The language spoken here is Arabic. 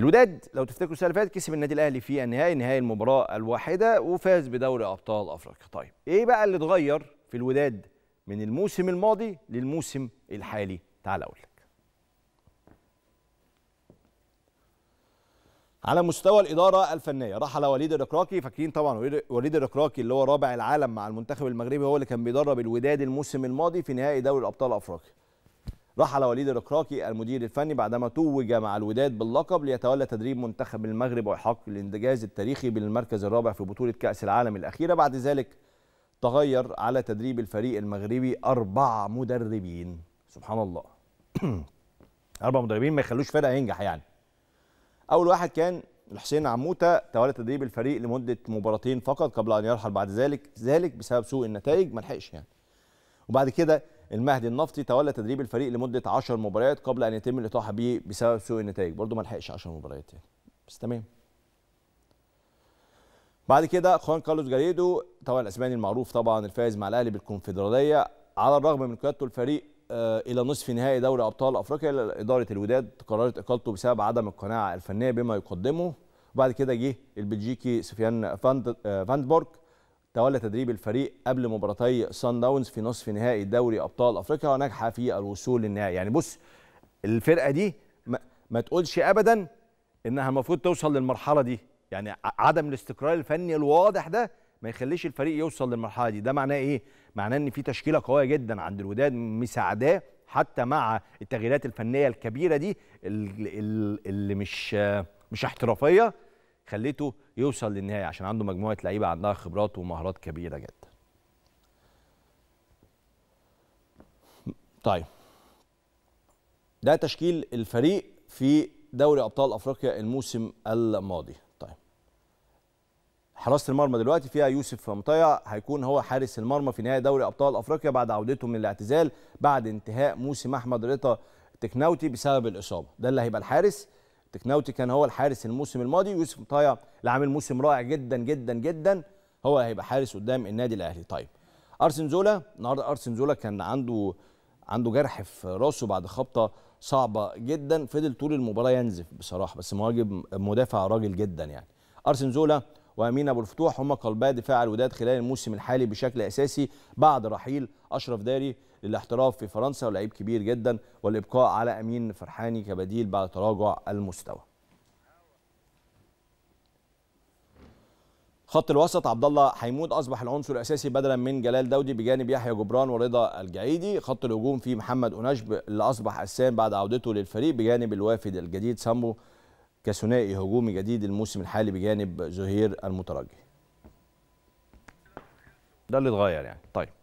الوداد لو تفتكروا السنه اللي فاتت كسب النادي الاهلي في النهائي نهائي المباراه الواحده وفاز بدوري ابطال افريقيا طيب ايه بقى اللي اتغير في الوداد من الموسم الماضي للموسم الحالي تعال اقول لك على مستوى الاداره الفنيه رحل وليد الركراكي فاكرين طبعا وليد الركراكي اللي هو رابع العالم مع المنتخب المغربي هو اللي كان بيدرب الوداد الموسم الماضي في نهائي دوري ابطال افريقيا رحل وليد الركراكي المدير الفني بعدما توج مع الوداد باللقب ليتولى تدريب منتخب المغرب ويحقق الانجاز التاريخي بالمركز الرابع في بطولة كأس العالم الأخيرة بعد ذلك تغير على تدريب الفريق المغربي أربع مدربين سبحان الله أربع مدربين ما يخلوش فرقة ينجح يعني أول واحد كان الحسين عموتة تولى تدريب الفريق لمدة مباراتين فقط قبل أن يرحل بعد ذلك ذلك بسبب سوء النتائج ما لحقش يعني وبعد كده المهدي النفطي تولى تدريب الفريق لمده 10 مباريات قبل ان يتم الاطاحه به بسبب سوء النتائج برضه ما لحقش 10 مباريات يعني بس تمام بعد كده خوان كارلوس جاريدو طبعا الاسباني المعروف طبعا الفائز مع الاهلي بالكونفدراليه على الرغم من قيادته الفريق آه، الى نصف نهائي دوري ابطال افريقيا اداره الوداد قررت اقالته بسبب عدم القناعه الفنيه بما يقدمه وبعد كده جه البلجيكي سفيان فاند آه، تولى تدريب الفريق قبل مباراتي سان داونز في نصف نهائي دوري ابطال افريقيا ونجح في الوصول للنهائي يعني بص الفرقه دي ما, ما تقولش ابدا انها المفروض توصل للمرحله دي يعني عدم الاستقرار الفني الواضح ده ما يخليش الفريق يوصل للمرحله دي ده معناه ايه معناه ان في تشكيله قويه جدا عند الوداد مساعداه حتى مع التغييرات الفنيه الكبيره دي اللي مش مش احترافيه خليته يوصل للنهايه عشان عنده مجموعه لعيبه عندها خبرات ومهارات كبيره جدا. طيب ده تشكيل الفريق في دوري ابطال افريقيا الموسم الماضي. طيب حراسه المرمى دلوقتي فيها يوسف مطيع هيكون هو حارس المرمى في نهائي دوري ابطال افريقيا بعد عودته من الاعتزال بعد انتهاء موسم احمد رضا تكناوتي بسبب الاصابه ده اللي هيبقى الحارس تكناوتي كان هو الحارس الموسم الماضي يوسف مطايا اللي عامل موسم رائع جدا جدا جدا هو هيبقى حارس قدام النادي الاهلي طيب ارسن زولا النهارده ارسن زولا كان عنده عنده جرح في راسه بعد خبطه صعبه جدا فضل طول المباراه ينزف بصراحه بس مهاجم مدافع راجل جدا يعني ارسن زولا وامين ابو الفتوح هم قلبا دفاع الوداد خلال الموسم الحالي بشكل اساسي بعد رحيل اشرف داري للاحتراف في فرنسا ولاعيب كبير جدا والابقاء على امين فرحاني كبديل بعد تراجع المستوى خط الوسط عبد الله حيمود اصبح العنصر الاساسي بدلا من جلال داودي بجانب يحيى جبران ورضا الجعيدي خط الهجوم فيه محمد اوناشب اللي اصبح اسام بعد عودته للفريق بجانب الوافد الجديد سامبو كثنائي هجومي جديد الموسم الحالي بجانب زهير المترجي ده اللي اتغير يعني طيب